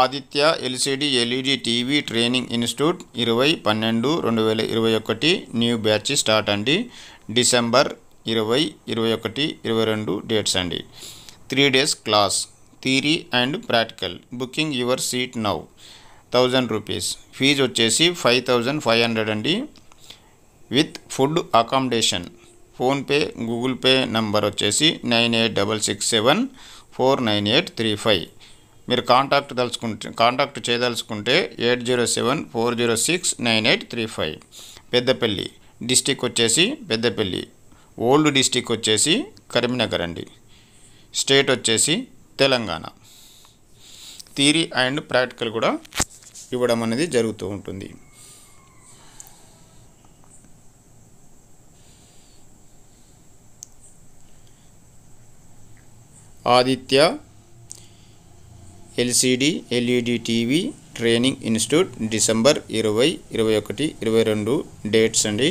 Aditya LCD LED TV training institute ఇరవై పన్నెండు రెండు వేల ఇరవై ఒకటి న్యూ బ్యాచ్ స్టార్ట్ అండి డిసెంబర్ ఇరవై ఇరవై ఒకటి ఇరవై రెండు డేట్స్ అండి three days class theory and practical booking your seat now thousand rupees fees వచ్చేసి ఫైవ్ థౌజండ్ ఫైవ్ హండ్రెడ్ అండి with food accommodation PhonePe Google Pay number వచ్చేసి nine eight double six seven four nine eight three five మీరు contact తలుచుకుంటే contact చేయదలుచుకుంటే eight zero seven four zero six nine eight three five Peddapalli district వచ్చేసి Peddapalli old district వచ్చేసి కరీంనగర్ అండి state వచ్చేసి Telangana theory and practical కూడా ఇవ్వడం అనేది జరుగుతూ ఉంటుంది Aditya LCD LED TV training institute December ఇరవై ఇరవై ఒకటి ఇరవై రెండు డేట్స్ అండి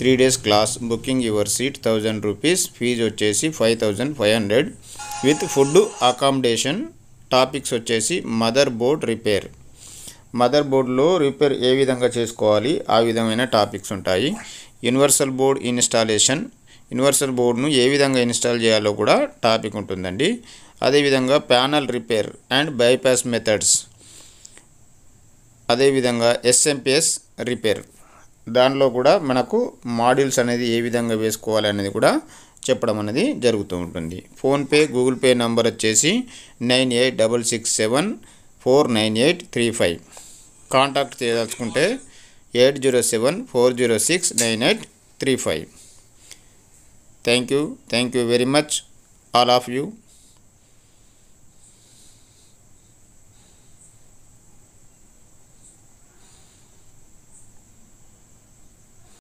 three days class booking your seat thousand rupees fees వచ్చేసి five thousand five hundred with food accommodation topics వచ్చేసి మదర్ బోర్డ్ రిపేర్ మదర్ బోర్డులో రిపేర్ ఏ విధంగా చేసుకోవాలి ఆ విధమైన టాపిక్స్ ఉంటాయి యూనివర్సల్ బోర్డ్ ఇన్స్టాలేషన్ ఇన్వర్టర్ బోర్డును ఏ విధంగా ఇన్స్టాల్ చేయాలో కూడా టాపిక్ ఉంటుందండి అదేవిధంగా panel repair and bypass methods అదేవిధంగా ఎస్ఎంపిఎస్ రిపేర్ దానిలో కూడా మనకు మాడ్యూల్స్ అనేది ఏ విధంగా వేసుకోవాలి అనేది కూడా చెప్పడం అనేది జరుగుతూ ఉంటుంది ఫోన్పే గూగుల్ పే నంబర్ వచ్చేసి nine eight double six seven four nine eight three five contact చేయదలుచుకుంటే eight zero seven four zero six nine eight three five Thank you. Thank you very much, all of you.